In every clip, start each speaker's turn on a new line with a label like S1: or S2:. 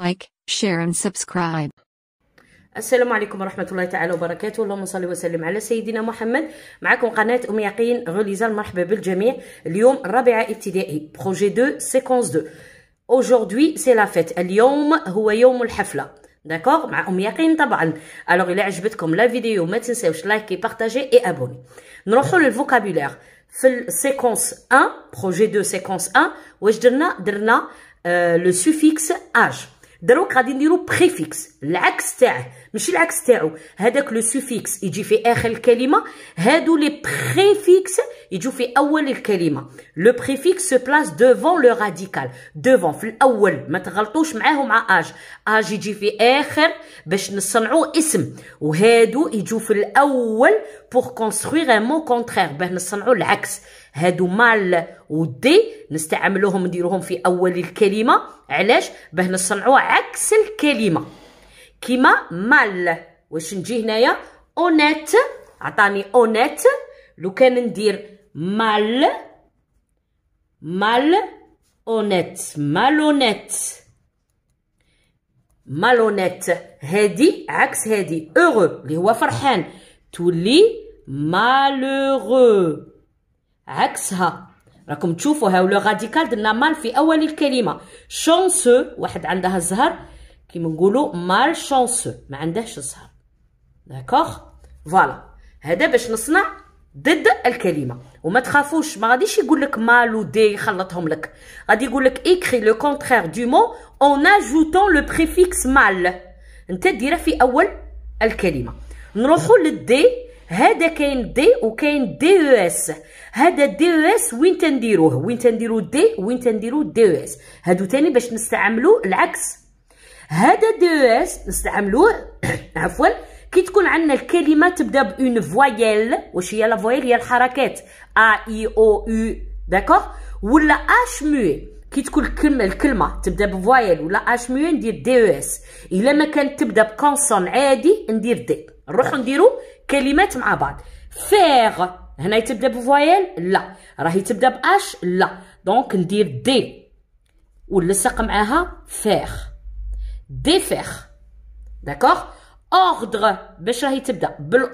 S1: لايك شير اند سبسكرايب السلام عليكم ورحمة الله تعالى وبركاته اللهم صل وسلم على سيدنا محمد معكم قناة أم يقين غليزا مرحبا بالجميع اليوم الرابعة ابتدائي بروجي دو سيكونس دو Aujourd'hui, c'est la fête. اليوم هو يوم الحفلة. داكوغ مع ام يقين طبعا الوغ الا عجبتكم لا فيديو ما تنساوش لايكي بارطاجي اي ابوني نروحوا للفوكابولير في السيكونس 1 بروجي دو سيكونس 1 واش درنا درنا لو سوفيكس اج دروك غادي نديرو بريفيكس العكس تاعه ماشي العكس تاعو هذاك لو سوفيكس يجي في اخر الكلمه هادو لي بريفيكس يجوا في اول الكلمه لو بريفيكس سو بلاس دوفون لو راديكال دوفون في الاول ما تغلطوش معاه مع اج اج يجي في اخر باش نصنعوا اسم وهادو يجوا في الاول بور كونستروير ان مو كونترير باه نصنعوا العكس هادو مال ودي نستعملوهم نديروهم في اول الكلمه علاش باه نصنعوا عكس الكلمه كيما مال واش نجي هنايا اونيت عطاني اونيت لو كان ندير مال مال اونيت مالونيت مالونيت هادي عكس هادي اوغو اللي هو فرحان تولي مالوغو عكسها راكم تشوفوا هاو لو راديكال درنا مال في اول الكلمه شونسو واحد عندها الزهر كيما نقولوا مال شانسو ما عندهش الزهر داكوغ فوالا هذا باش نصنع ضد الكلمه وما تخافوش ما غاديش يقول لك مال ودي يخلطهم لك غادي يقول لك اكري لو كونترير دو مو اون اجوتون لو بريفيكس مال انت ديرها في اول الكلمه نروحوا للدي هذا كاين دي وكاين دي او e اس هذا دي او اس وين تنديروه وين تنديرو دي وين تنديرو دي او اس هادو تاني باش نستعملو العكس هذا دو اس نستعملوه عفوا كي تكون عندنا الكلمه تبدا بون فوايل واش هي لا فوايل هي الحركات ا اي او يو داكوغ ولا اش مي كي تكون الكلمه الكلمه تبدا بفوايل ولا اش موي ندير دي او اس الا ما كانت تبدا بكونسون عادي ندير دي نروحو نديرو كلمات مع بعض فيغ هنا تبدا بفوايل لا راهي تبدا باش لا دونك ندير دي ونلصق معاها فيغ défaire. D'accord Ordre,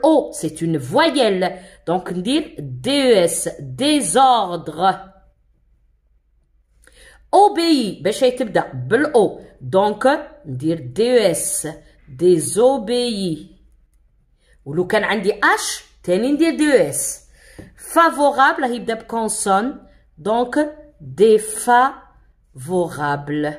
S1: O, c'est une voyelle. Donc, dire DES, désordre. Obéi, O. Donc, dire DES, désobéi. Ou le عندي H, تاني ندير DES. Favorable, ibda consonne, Donc, défavorable.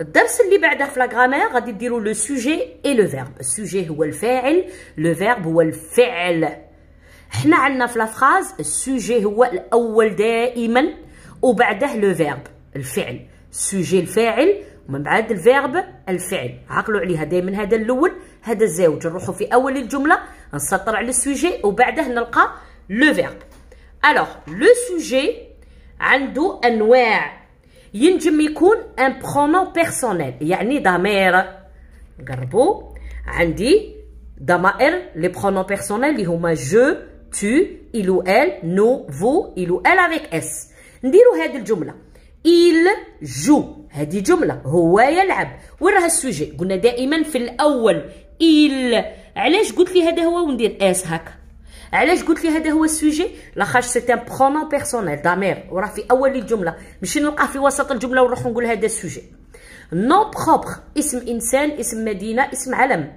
S1: الدرس اللي بعده في لاغرامير غادي ديروا لو سوجي اي لو فيرب السوجي هو الفاعل لو فيرب هو الفعل حنا عندنا في فراز السوجي هو الاول دائما وبعده لو فيرب الفعل السوجي الفاعل ومن بعد الفيرب الفعل عقلوا عليها دائما هذا الاول هذا الزوج نروحوا في اول الجمله نسطر على السوجي وبعده نلقى لو فيرب الوغ لو سوجي عنده انواع ينجم يكون ان برونون بيرسونيل يعني ضمير نقربوا عندي ضمائر لي برونون بيرسونيل اللي هما جو تو ايلو إل نو فو ايلو إل افيك اس نديرو هاد الجمله il جو هذه جملة هو يلعب وين راه السوجي قلنا دائما في الأول il علاش قلت لي هذا هو وندير اس هكا علاش قلت لي هذا هو السوجي لاخاش سي ان برونون بيرسونيل ضمير وراه في اول الجمله ماشي نلقاه في وسط الجمله ونروح نقول هذا السوجي نو بروبر اسم انسان اسم مدينه اسم علم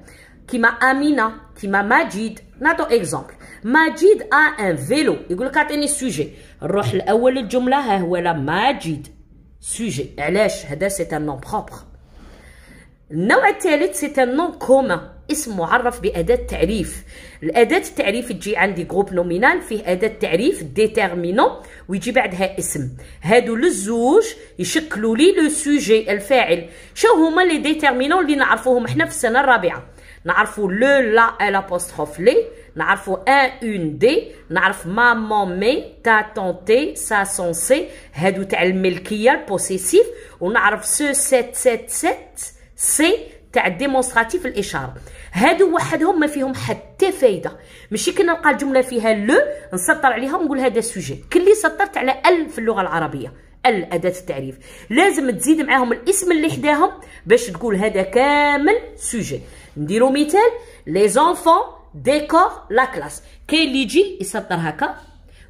S1: كيما امينه كيما مجيد نعطو اكزومبل مجيد ا ان فيلو يقول لك اعطيني السوجي نروح لاول الجمله ها هو لا مجيد سوجي علاش هذا سي ان نو بروبر النوع الثالث سي ان نو كومان اسم معرف بأداة تعريف الأداة التعريف تجي عندي جروب نومينال فيه أداة تعريف ديتيرمينون ويجي بعدها اسم هادو للزوج يشكلوا لي لو سوجي الفاعل شو هما لي ديتيرمينون اللي نعرفوهم حنا في السنة الرابعة نعرفوا لو لا الابوستروف لي نعرفوا ان اون دي نعرف مامون مي تا تونتي سا سون سي هادو تاع الملكيه البوسيسيف ونعرف سو سيت سي تاع ديمونستراتيف الاشاره هادو وحدهم ما فيهم حتى فايده ماشي كي نلقى الجمله فيها لو نسطر عليها ونقول هذا سوجي كلي سطرت على ال في اللغه العربيه ال اداه التعريف لازم تزيد معاهم الاسم اللي حداهم باش تقول هذا كامل سوجي نديرو مثال لي زونفون ديكور لا كلاس كاين اللي يجي يسطر هكا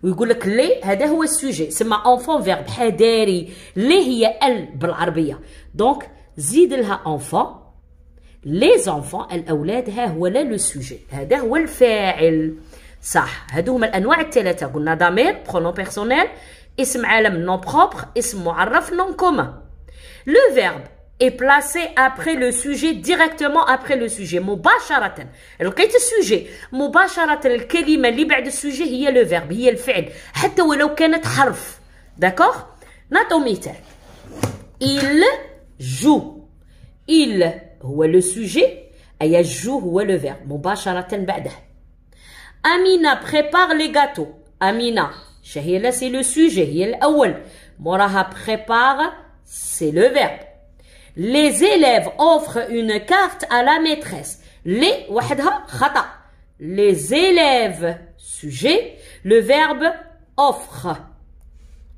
S1: ويقول لك لي هذا هو السوجي سما اونفون فيرب حذاري لي هي ال بالعربيه دونك زيد لها اونفون لي زونفون الاولاد ها هو لا لو سوجي هذا هو الفاعل صح هادو هما الانواع الثلاثه قلنا ضمير برونون بيرسونيل اسم عالم نون بروبر اسم معرف نون كومون لو فيرب est بلاسي après لو سوجي directement après لو سوجي مباشرة لقيت السوجي مباشرة الكلمة اللي بعد السوجي هي لو فيرب هي الفعل حتى ولو كانت حرف داكوغ نعطيو مثال il joue il Où est le sujet, a yajjou, ou est le verbe, Amina prépare les gâteaux, amina, c'est le sujet, m'oraha prépare, c'est le verbe. Les élèves offrent une carte à la maîtresse, les, ouahidha, khata. Les élèves, sujet, le verbe, offre.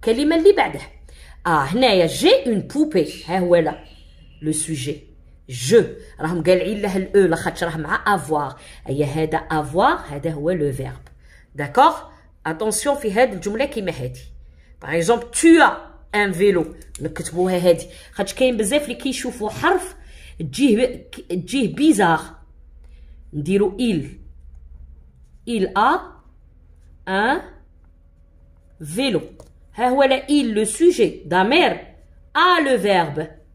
S1: Kalimalli b'adah. Ah, J'ai j'ai une poupée, où est le sujet je راهم قالعين له الاو لاخاطش راه مع avoir هي هذا avoir هذا هو لو فيرب داكوغ اتونسيون في Je الجمله كيما باغ tu as un vélo il il a un vélo ها هو il le sujet دا a le verbe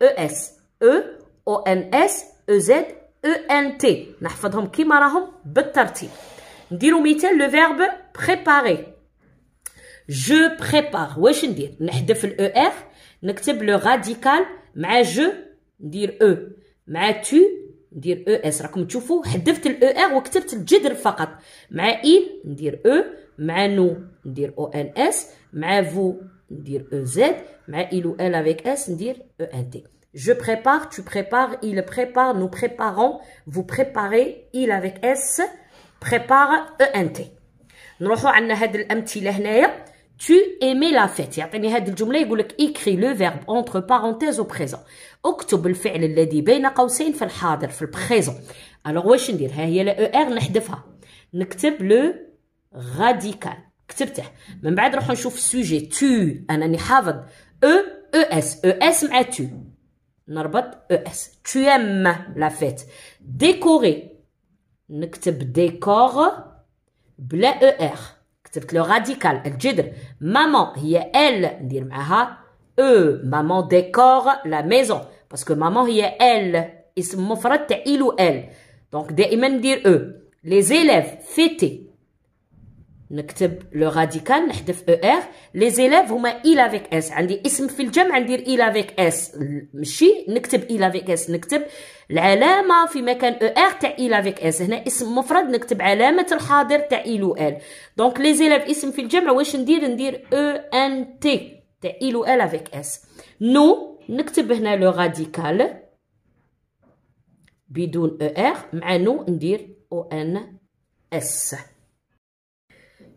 S1: e s E O N S E Z E N T نحفظهم كيما راهم بالترتيب نديرو مثال لو فيرب بريباري جو بريبار واش ندير نحذف الاو e r نكتب لو راديكال مع جو ندير E. مع تو ندير E-S. راكم تشوفوا حذفت الاو e r وكتبت الجذر فقط مع ايل ندير E. مع نو ندير O-N-S. مع فو dire e z mais il ou elle avec s dire e n t je prépare tu prépares il prépare nous préparons vous préparez il avec s prépare e n t nous revois un petit lehner tu aimais la fête il y a terminé le jumla et vous l'écrivez le verbe entre parenthèses au présent octobre le félin l'a dit ben n'a causé une folie à dire le présent alors voici nous allons le radical mais après, sujet tu ». un e، e e tu On la fête. Décorer. Écrire décor. er ». le radical. Maman, il est elle. E Maman décor la maison. Parce que maman, il est elle. Il ou elle. Donc, ils dire Les élèves fêtaient. نكتب لو راديكال نحذف او ار لي زيليف هما اي e لافيك اس عندي اسم في الجمع ندير اي e لافيك اس ماشي نكتب اي e لافيك اس نكتب العلامه في مكان او ار تاع اي لافيك اس هنا اسم مفرد نكتب علامه الحاضر تاع اي لو ال دونك لي زيليف اسم في الجمع واش ندير ندير او ان تي تاع اي لو ال افيك اس نو نكتب هنا لو راديكال بدون او ار مع نو ندير او ان اس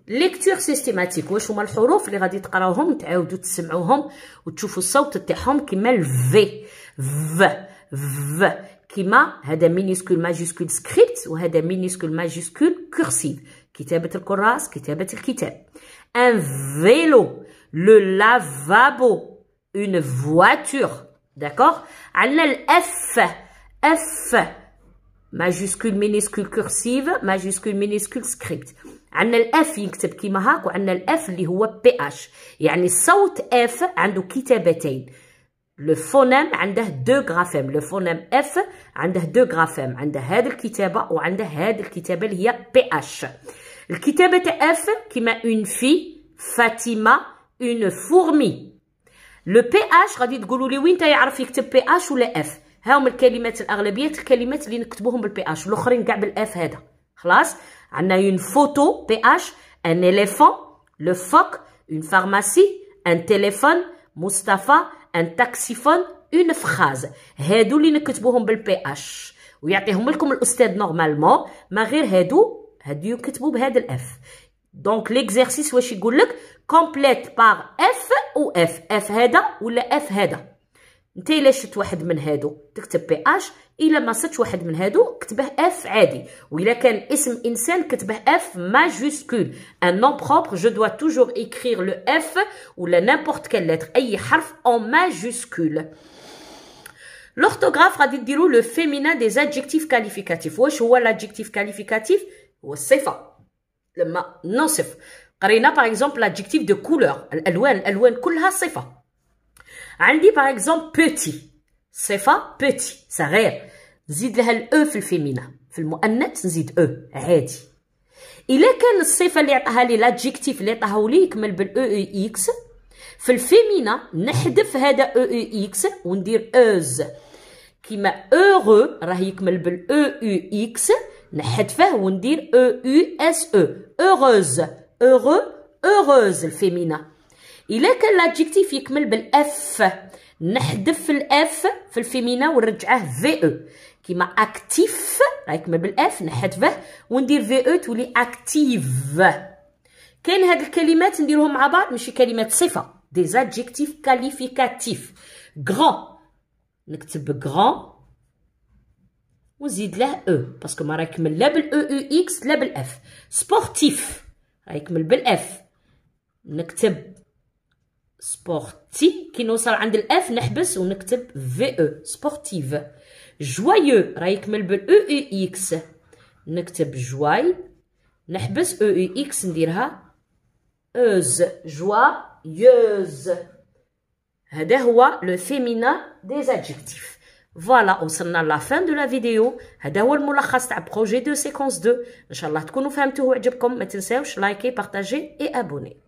S1: Lecture systématique, quoi, ces malles harrof, les gadi te qu'rah'hom te révude te s'engouh'hom, te chofe le comme V, V, V, comme, hein, minuscule majuscule script, ou hein, minuscule majuscule cursive, qui t'habite le corras, qui t'habite le Un vélo, le lavabo, une voiture, d'accord? Allez F, F, majuscule minuscule cursive, majuscule minuscule script. عندنا الاف ينكتب كيما هاك وعندنا الاف اللي هو بي اش يعني صوت اف عنده كتابتين لو فونيم عنده دو غرافيم لو فونيم اف عنده دو غرافيم عنده هاد الكتابه وعنده هاد الكتابه اللي هي بي اش الكتابه تاع اف كيما اون في فاطمه اون فورمي لو بي اش غادي تقولوا لي وين تيعرف يكتب بي اش ولا اف ها الكلمات الاغلبيه الكلمات اللي نكتبوهم بالبي اش والاخرين كاع بالاف هذا Classe. On a une photo, PH, un éléphant, le phoque, une pharmacie, un téléphone, Mustapha, un taxiphone, une phrase. Hédou li n'ketbouhom bel PH. Ou yatehom lkom l'ustad normalement. Maghir hédou, hédou ketbou le F. Donc l'exercice, wesh y complète par F ou F. F heda ou le F heda. T'es lèche de l'un d'entre eux. PH. Et si tu n'es pas lèche d'un F, normalement. Et si c'est un nom d'un F majuscule. Un nom propre, je dois toujours écrire le F ou n'importe quelle lettre, n'importe quelle en majuscule. L'orthographe, c'est le féminin des adjectifs qualificatifs. Qu'est-ce que l'adjectif qualificatif C'est le sif. C'est le Par exemple, l'adjectif de couleur. L'alouin, l'alouin, tout ça, عندي باغ اكزومبل بوتي صفه بوتي صغير نزيد لها الاو في الفيمينا في المؤنث نزيد او عادي الا كان الصفه اللي عطاها لي لادجيكتيف اللي عطاها لي يكمل بالاو او اكس في الفيمينا نحذف هذا او او اكس وندير اوز كيما اورو راه يكمل بالاو او اكس نحذفه وندير او او اس او اوروز اورو اوروز الفيمينا الا كان لادجيكتيف يكمل بالاف نحذف الاف في الفيمينا ونرجعه في او e. كيما اكتيف راه يكمل بالاف نحذفه وندير في او e تولي اكتيف كاين هاد الكلمات نديرهم مع بعض ماشي كلمات صفه دي زادجيكتيف كاليفيكاتيف غران نكتب غران ونزيد له او e، باسكو ما راه يكمل لا بالاو او اكس لا بالاف سبورتيف راه يكمل بالاف نكتب Sportif, qui nous sortent de l'F, nous avons dit que nous avons VE, sportive. Joyeux, nous avons fait EEX, nous avons fait joyeux, nous avons fait EEX, nous avons dit que nous C'est le féminin des adjectifs. Voilà, nous est à la fin de la vidéo. C'est ce qui est le projet de séquence 2. Inch'Allah, tu as fait un petit peu de commentaires, liker, partager et abonner.